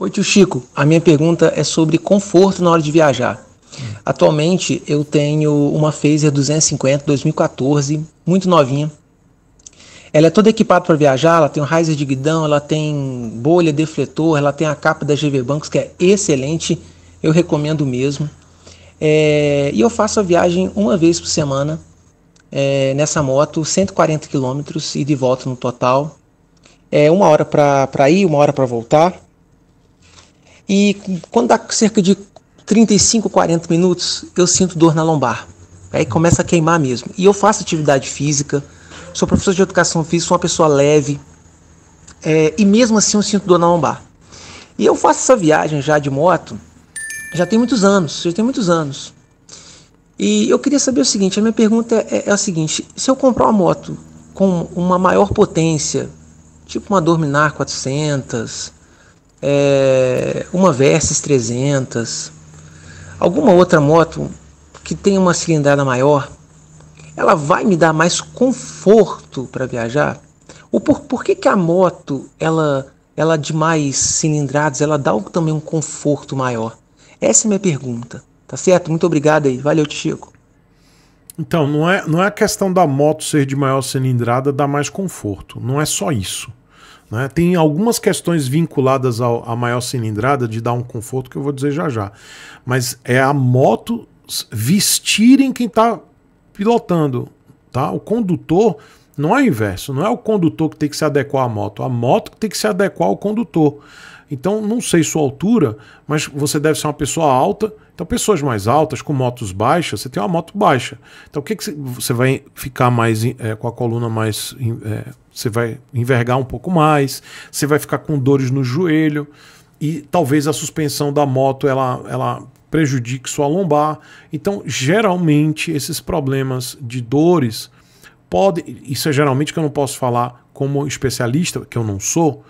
Oi, tio Chico. A minha pergunta é sobre conforto na hora de viajar. Atualmente eu tenho uma Phaser 250 2014, muito novinha. Ela é toda equipada para viajar, ela tem um riser de guidão, ela tem bolha, defletor, ela tem a capa da GV Bancos que é excelente, eu recomendo mesmo. É, e eu faço a viagem uma vez por semana é, nessa moto, 140 km e de volta no total. É uma hora para ir, uma hora para voltar. E quando dá cerca de 35, 40 minutos, eu sinto dor na lombar. Aí começa a queimar mesmo. E eu faço atividade física, sou professor de educação física, sou uma pessoa leve. É, e mesmo assim eu sinto dor na lombar. E eu faço essa viagem já de moto, já tem muitos anos, já tem muitos anos. E eu queria saber o seguinte, a minha pergunta é, é a é seguinte, se eu comprar uma moto com uma maior potência, tipo uma Dominar 400, é, uma Versys 300, alguma outra moto que tenha uma cilindrada maior, ela vai me dar mais conforto para viajar? O por, por que, que a moto, ela, ela de mais cilindradas, ela dá também um conforto maior? Essa é a minha pergunta, tá certo? Muito obrigado aí, valeu, Tico. Então, não é, não é a questão da moto ser de maior cilindrada dar mais conforto, não é só isso. Né? Tem algumas questões vinculadas ao, à maior cilindrada, de dar um conforto, que eu vou dizer já já. Mas é a moto vestirem quem está pilotando. Tá? O condutor não é o inverso, não é o condutor que tem que se adequar à moto, a moto que tem que se adequar ao condutor. Então, não sei sua altura, mas você deve ser uma pessoa alta. Então, pessoas mais altas, com motos baixas, você tem uma moto baixa. Então, o que, que você vai ficar mais é, com a coluna mais. É, você vai envergar um pouco mais, você vai ficar com dores no joelho, e talvez a suspensão da moto ela, ela prejudique sua lombar. Então, geralmente, esses problemas de dores isso é geralmente que eu não posso falar como especialista, que eu não sou,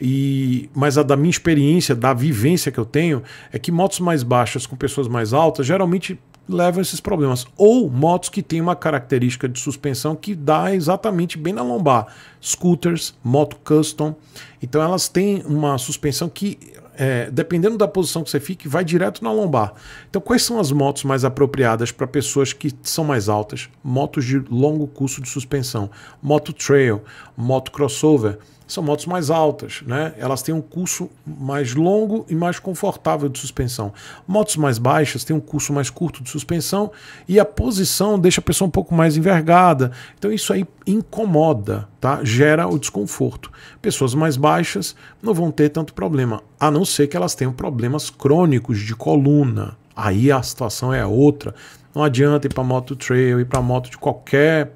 e, mas a da minha experiência, da vivência que eu tenho, é que motos mais baixas com pessoas mais altas geralmente levam esses problemas. Ou motos que têm uma característica de suspensão que dá exatamente bem na lombar. Scooters, moto custom. Então elas têm uma suspensão que é, dependendo da posição que você fique, vai direto na lombar. Então, quais são as motos mais apropriadas para pessoas que são mais altas? Motos de longo curso de suspensão, moto trail, moto crossover são motos mais altas, né? Elas têm um curso mais longo e mais confortável de suspensão. Motos mais baixas têm um curso mais curto de suspensão e a posição deixa a pessoa um pouco mais envergada. Então isso aí incomoda, tá? Gera o desconforto. Pessoas mais baixas não vão ter tanto problema, a não ser que elas tenham problemas crônicos de coluna. Aí a situação é outra. Não adianta ir para moto trail, ir para moto de qualquer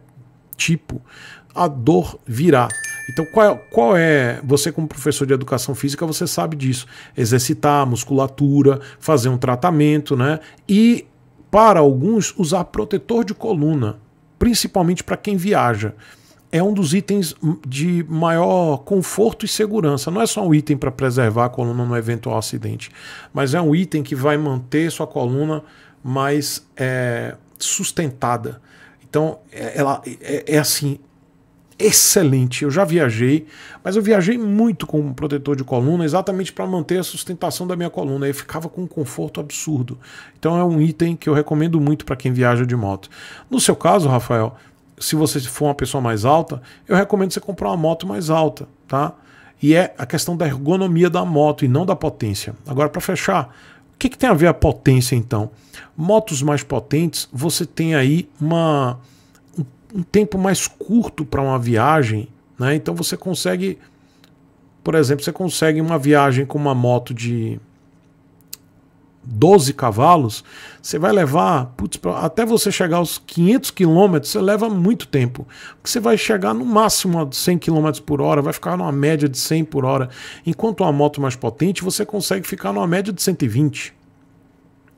tipo. A dor virá. Então, qual, é, qual é. Você, como professor de educação física, você sabe disso. Exercitar a musculatura, fazer um tratamento, né? E, para alguns, usar protetor de coluna, principalmente para quem viaja é um dos itens de maior conforto e segurança. Não é só um item para preservar a coluna no eventual acidente, mas é um item que vai manter sua coluna mais é, sustentada. Então, é, ela é, é assim, excelente. Eu já viajei, mas eu viajei muito com um protetor de coluna, exatamente para manter a sustentação da minha coluna. Eu ficava com um conforto absurdo. Então é um item que eu recomendo muito para quem viaja de moto. No seu caso, Rafael, se você for uma pessoa mais alta, eu recomendo você comprar uma moto mais alta, tá? E é a questão da ergonomia da moto e não da potência. Agora, para fechar, o que, que tem a ver a potência então? Motos mais potentes, você tem aí uma um tempo mais curto para uma viagem, né? Então você consegue, por exemplo, você consegue uma viagem com uma moto de 12 cavalos, você vai levar, putz, até você chegar aos 500 quilômetros, você leva muito tempo. Porque você vai chegar no máximo a 100 km por hora, vai ficar numa média de 100 por hora. Enquanto uma moto mais potente, você consegue ficar numa média de 120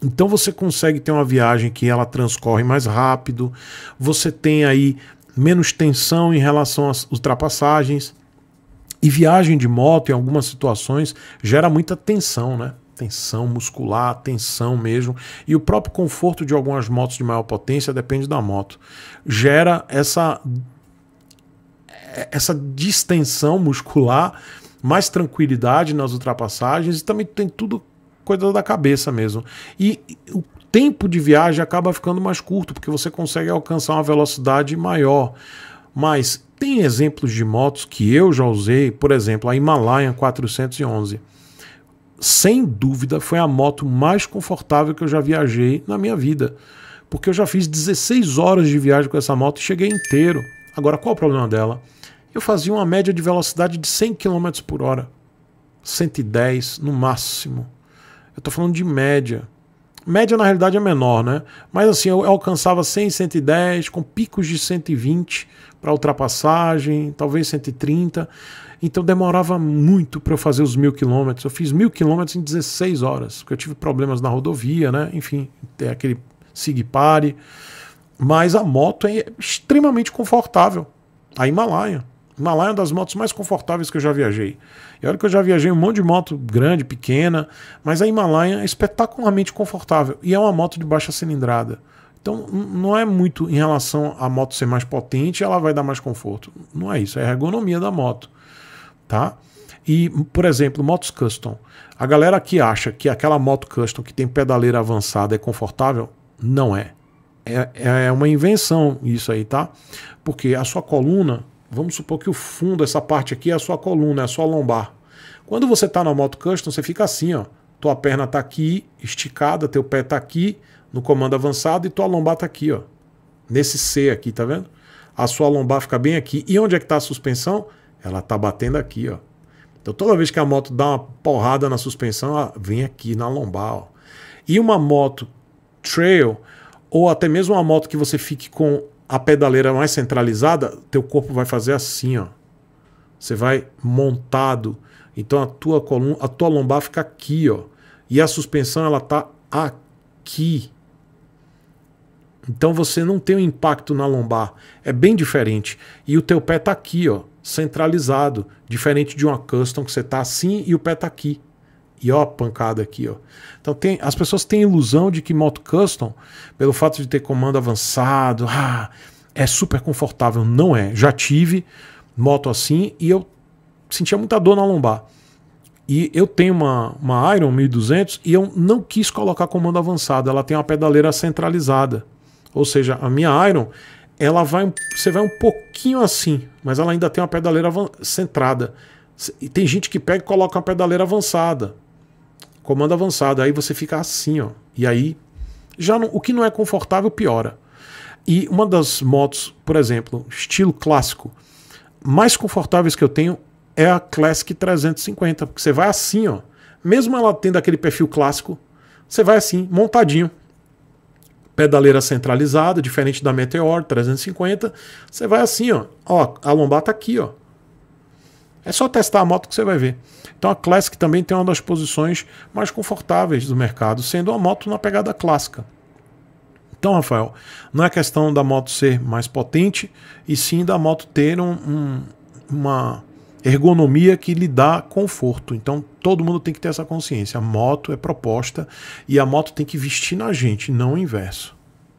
então você consegue ter uma viagem que ela transcorre mais rápido, você tem aí menos tensão em relação às ultrapassagens. E viagem de moto, em algumas situações, gera muita tensão, né? Tensão muscular, tensão mesmo. E o próprio conforto de algumas motos de maior potência, depende da moto, gera essa, essa distensão muscular, mais tranquilidade nas ultrapassagens e também tem tudo coisa da cabeça mesmo. E o tempo de viagem acaba ficando mais curto, porque você consegue alcançar uma velocidade maior. Mas tem exemplos de motos que eu já usei, por exemplo, a Himalayan 411. Sem dúvida, foi a moto mais confortável que eu já viajei na minha vida. Porque eu já fiz 16 horas de viagem com essa moto e cheguei inteiro. Agora, qual o problema dela? Eu fazia uma média de velocidade de 100 km por hora. 110 no máximo. Eu estou falando de média. Média, na realidade, é menor, né? Mas assim, eu alcançava 100, 110, com picos de 120 para ultrapassagem, talvez 130. Então demorava muito para eu fazer os mil quilômetros. Eu fiz mil quilômetros em 16 horas, porque eu tive problemas na rodovia, né? Enfim, tem é aquele sigue pare. Mas a moto é extremamente confortável. A Himalaia. Himalaia é uma das motos mais confortáveis que eu já viajei. E olha que eu já viajei um monte de moto grande, pequena, mas a Himalaia é espetacularmente confortável e é uma moto de baixa cilindrada. Então não é muito em relação à moto ser mais potente, ela vai dar mais conforto. Não é isso, é a ergonomia da moto, tá? E, por exemplo, motos custom. A galera que acha que aquela moto custom que tem pedaleira avançada é confortável, não é. É, é uma invenção isso aí, tá? Porque a sua coluna Vamos supor que o fundo, essa parte aqui, é a sua coluna, é a sua lombar. Quando você está na moto custom, você fica assim, ó. Tua perna está aqui, esticada, teu pé está aqui, no comando avançado, e tua lombar está aqui, ó. Nesse C aqui, tá vendo? A sua lombar fica bem aqui. E onde é que está a suspensão? Ela está batendo aqui, ó. Então toda vez que a moto dá uma porrada na suspensão, ela vem aqui na lombar, ó. E uma moto trail, ou até mesmo uma moto que você fique com a pedaleira mais centralizada, teu corpo vai fazer assim, ó. Você vai montado. Então a tua coluna, a tua lombar fica aqui, ó. E a suspensão ela tá aqui. Então você não tem um impacto na lombar, é bem diferente. E o teu pé tá aqui, ó, centralizado, diferente de uma custom que você tá assim e o pé tá aqui. E ó, pancada aqui, ó. Então tem, as pessoas têm ilusão de que moto custom, pelo fato de ter comando avançado, ah, é super confortável. Não é. Já tive moto assim e eu sentia muita dor na lombar. E eu tenho uma, uma Iron 1200 e eu não quis colocar comando avançado. Ela tem uma pedaleira centralizada. Ou seja, a minha Iron, ela vai, você vai um pouquinho assim, mas ela ainda tem uma pedaleira centrada. E tem gente que pega e coloca uma pedaleira avançada comando avançado. Aí você fica assim, ó. E aí, já não, o que não é confortável piora. E uma das motos, por exemplo, estilo clássico, mais confortáveis que eu tenho é a Classic 350, porque você vai assim, ó. Mesmo ela tendo aquele perfil clássico, você vai assim, montadinho. Pedaleira centralizada, diferente da Meteor 350, você vai assim, ó. Ó, a lombar tá aqui, ó. É só testar a moto que você vai ver. Então a Classic também tem uma das posições mais confortáveis do mercado, sendo uma moto na pegada clássica. Então, Rafael, não é questão da moto ser mais potente, e sim da moto ter um, um, uma ergonomia que lhe dá conforto. Então, todo mundo tem que ter essa consciência. A moto é proposta e a moto tem que vestir na gente, não o inverso.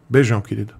Beijão, querido.